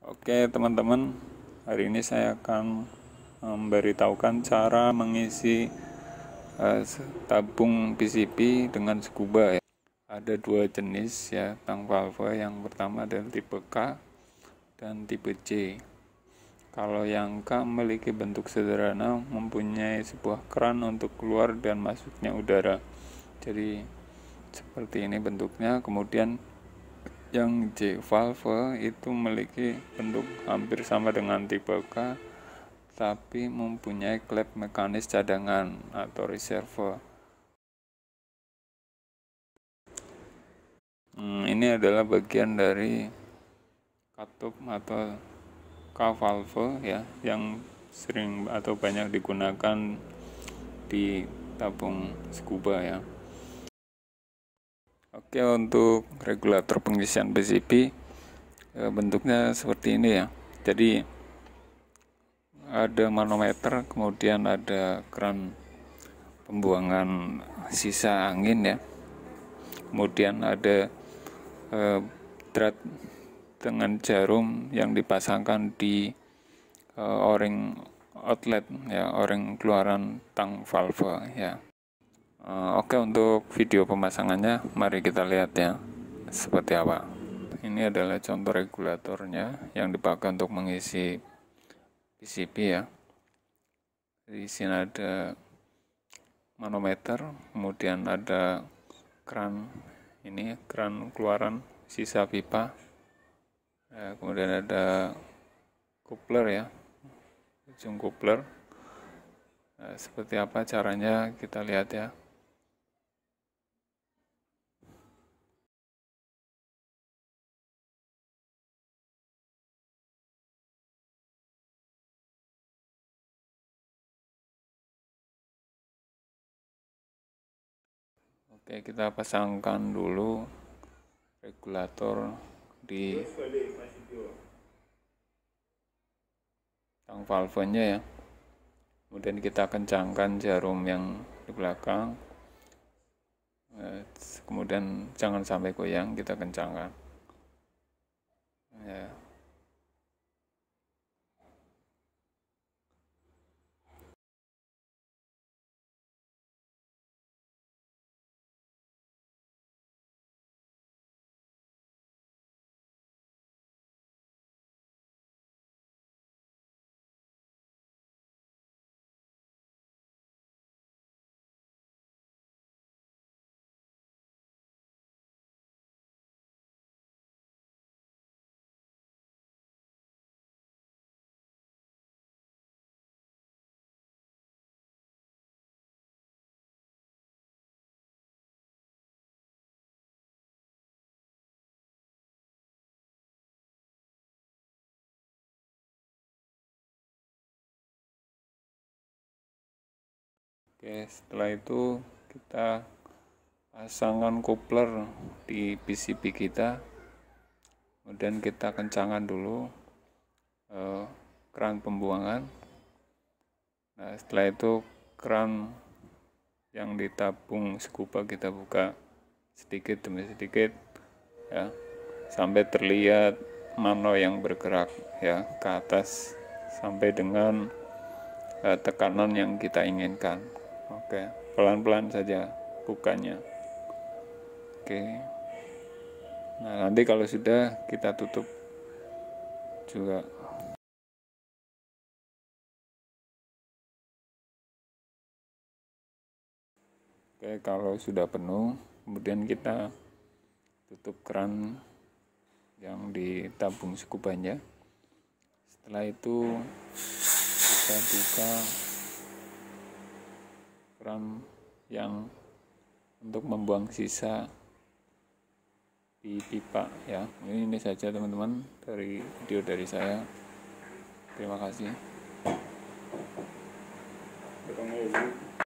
Oke teman-teman, hari ini saya akan memberitahukan cara mengisi eh, tabung PCB dengan scuba ya. Ada dua jenis ya tang valve. Yang pertama adalah tipe K dan tipe C. Kalau yang K memiliki bentuk sederhana, mempunyai sebuah keran untuk keluar dan masuknya udara. Jadi seperti ini bentuknya, kemudian yang J valve itu memiliki bentuk hampir sama dengan tipe K tapi mempunyai klep mekanis cadangan atau reserve. Hmm, ini adalah bagian dari katup atau K valve ya yang sering atau banyak digunakan di tabung scuba ya. Oke untuk regulator pengisian PCB eh, bentuknya seperti ini ya jadi ada manometer kemudian ada keran pembuangan sisa angin ya kemudian ada eh, dengan jarum yang dipasangkan di eh, o-ring outlet ya o-ring keluaran tang valve ya Eh, oke untuk video pemasangannya mari kita lihat ya seperti apa ini adalah contoh regulatornya yang dipakai untuk mengisi PCB ya di sini ada manometer kemudian ada keran ini keran keluaran sisa pipa ya, kemudian ada coupler ya ujung coupler ya, seperti apa caranya kita lihat ya Oke, kita pasangkan dulu regulator di tang valvenya ya. Kemudian kita kencangkan jarum yang di belakang. Eh, kemudian jangan sampai goyang, kita kencangkan. Ya. Oke, setelah itu kita pasangkan kopler di PCB kita. Kemudian kita kencangkan dulu eh, keran pembuangan. Nah, setelah itu keran yang ditabung scuba kita buka sedikit demi sedikit ya sampai terlihat mano yang bergerak ya ke atas sampai dengan eh, tekanan yang kita inginkan. Oke, pelan-pelan saja bukanya. Oke. Nah, nanti kalau sudah kita tutup juga. Oke, kalau sudah penuh, kemudian kita tutup keran yang ditabung cukup sekubanya. Setelah itu kita buka program yang untuk membuang sisa di pipa ya ini, ini saja teman-teman dari video dari saya terima kasih